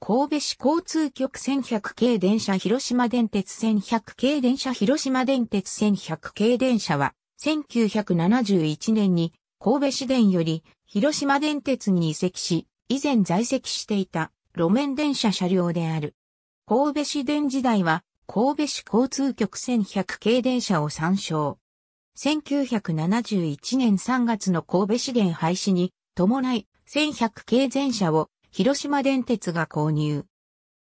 神戸市交通局1100系電車広島電鉄1100系電車広島電鉄1100系電車は、1971年に神戸市電より広島電鉄に移籍し、以前在籍していた路面電車車両である。神戸市電時代は、神戸市交通局1100系電車を参照。1971年3月の神戸市電廃止に伴い、1100系電車を広島電鉄が購入。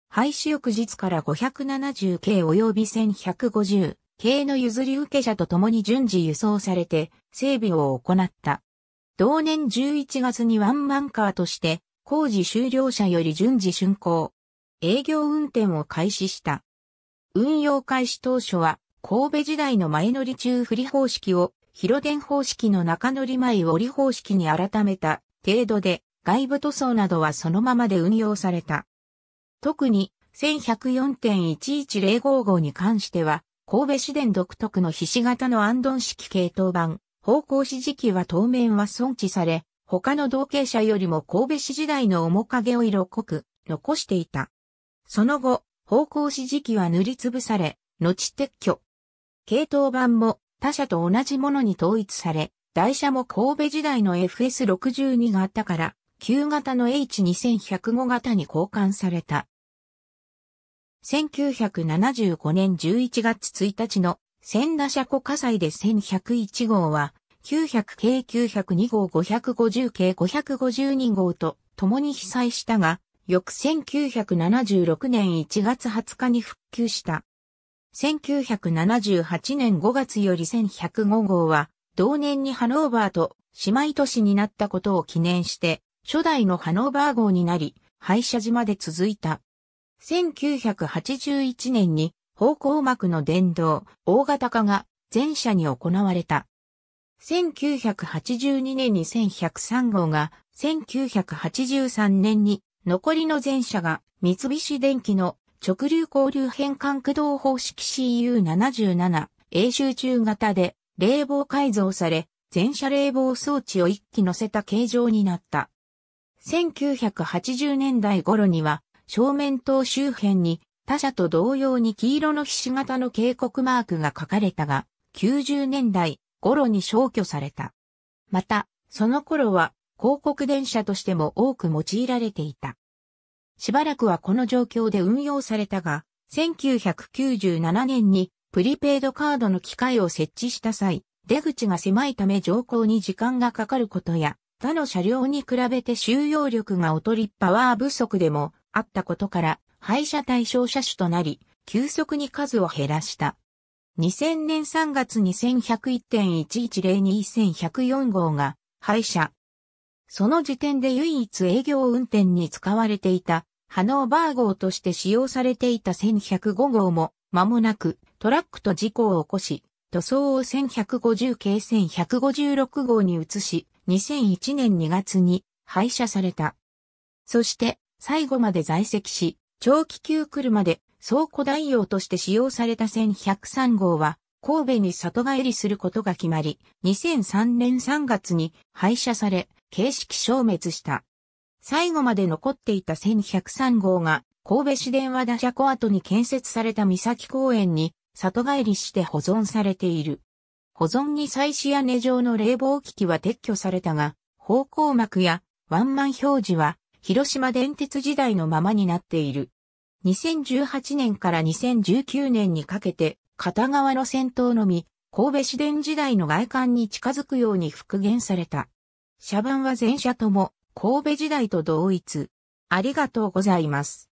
廃止翌日から570系及び1150系の譲り受け者と共に順次輸送されて整備を行った。同年11月にワンマンカーとして工事終了者より順次竣工。営業運転を開始した。運用開始当初は神戸時代の前乗り中振り方式を広電方式の中乗り前折り方式に改めた程度で外部塗装などはそのままで運用された。特に1104.11055に関しては、神戸市電独特の菱形のアンドン式系統版、方向指示器は当面は損置され、他の同型車よりも神戸市時代の面影を色濃く残していた。その後、方向指示器は塗りつぶされ、後撤去。系統版も他社と同じものに統一され、台車も神戸時代の FS62 があったから、旧型の H2105 型に交換された。1975年11月1日の千田車庫火災で1101号は900系902号550系552号と共に被災したが、翌1976年1月20日に復旧した。1978年5月より1105号は、同年にハノーバーと姉妹都市になったことを記念して、初代のハノーバー号になり、廃車島で続いた。1981年に方向幕の電動、大型化が全車に行われた。1982年に1103号が、1983年に残りの全車が三菱電機の直流交流変換駆動方式 CU77 永州中型で冷房改造され、全車冷房装置を一機乗せた形状になった。1980年代頃には正面塔周辺に他社と同様に黄色のひし形の警告マークが書かれたが、90年代頃に消去された。また、その頃は広告電車としても多く用いられていた。しばらくはこの状況で運用されたが、1997年にプリペイドカードの機械を設置した際、出口が狭いため乗降に時間がかかることや、他の車両に比べて収容力が劣りパワー不足でもあったことから廃車対象車種となり、急速に数を減らした。2000年3月に1101.11021104号が廃車。その時点で唯一営業運転に使われていたハノーバー号として使用されていた1105号も間もなくトラックと事故を起こし、塗装を1150系1156号に移し、2001年2月に廃車された。そして最後まで在籍し、長期級車で倉庫代用として使用された1103号は神戸に里帰りすることが決まり、2003年3月に廃車され、形式消滅した。最後まで残っていた1103号が神戸市電話打車庫跡に建設された三崎公園に里帰りして保存されている。保存に際しや根状の冷房機器は撤去されたが、方向幕やワンマン表示は広島電鉄時代のままになっている。2018年から2019年にかけて片側の先頭のみ、神戸市電時代の外観に近づくように復元された。車番は全車とも神戸時代と同一。ありがとうございます。